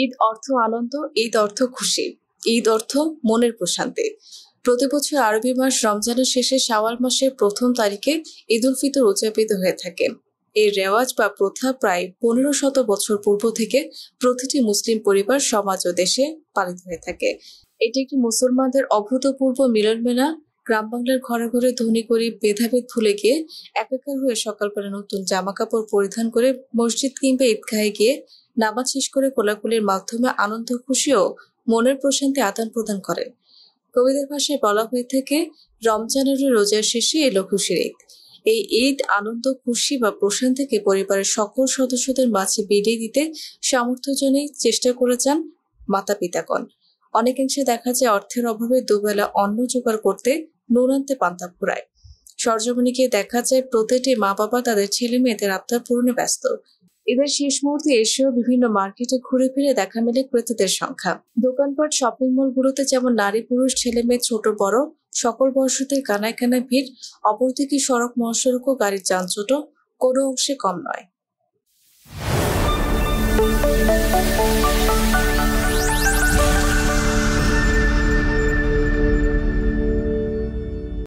ঈদ অর্থ আনন্দ ঈদ অর্থ খুশি ঈদ অর্থ মনের প্রশান্তি প্রতি বছর আরবি মাস রমজানের শেষে শাওয়াল মাসের প্রথম তারিখে ঈদ উল ফিতর উদযাপিত হয়ে থাকে এই রেওয়াজ বা প্রথা প্রায় পনেরো শত বছর পূর্ব থেকে প্রতিটি মুসলিম পরিবার সমাজ ও দেশে পালিত হয়ে থাকে এটি একটি মুসলমানদের অভূতপূর্ব মিলন মেলা গ্রাম বাংলার ঘরে ঘরে ধনী গরিব ভেদাভেদ ভুলে গিয়ে একাকার হয়ে সকালবেলা নতুন জামা কাপড় পরিধান করে মসজিদ কিংবা ঈদগাহে গিয়ে নামাজ শেষ করে কোলাকুলির মাধ্যমে আনন্দ খুশিও মনের প্রশান্তি আদান প্রদান করেন কবিদের ভাষায় বলা হয়ে থাকে রমজানের রোজার শেষে এলো খুশির ঈদ এই ঈদ আনন্দ খুশি বা প্রশান্তিকে পরিবারের সকল সদস্যদের মাঝে বিলিয়ে দিতে সামর্থ্যজনেই চেষ্টা করে যান মাতা পিতাগণ অনেকাংশে দেখা যায় অর্থের অভাবে দুবেলা অন্ন জোগাড় করতে নুরান্তে পান্তা ফুরায় সরজমিনীকে দেখা যায় প্রতিটি মা বাবা তাদের ছেলে মেয়েদের আত্মার পূরণে ব্যস্ত ঈদের শেষ মুহূর্তে এসেও বিভিন্ন মার্কেটে ঘুরে ফিরে দেখা মেলে ক্রেতাদের সংখ্যা দোকানপাট শপিং মলগুলোতে যেমন নারী পুরুষ ছেলে মেয়ে ছোট বড় সকল বর্ষদের কানায় কানায় ভিড় অপরদিকে সড়ক মহাসড়ক ও গাড়ির যানজট কোনো অংশে কম নয়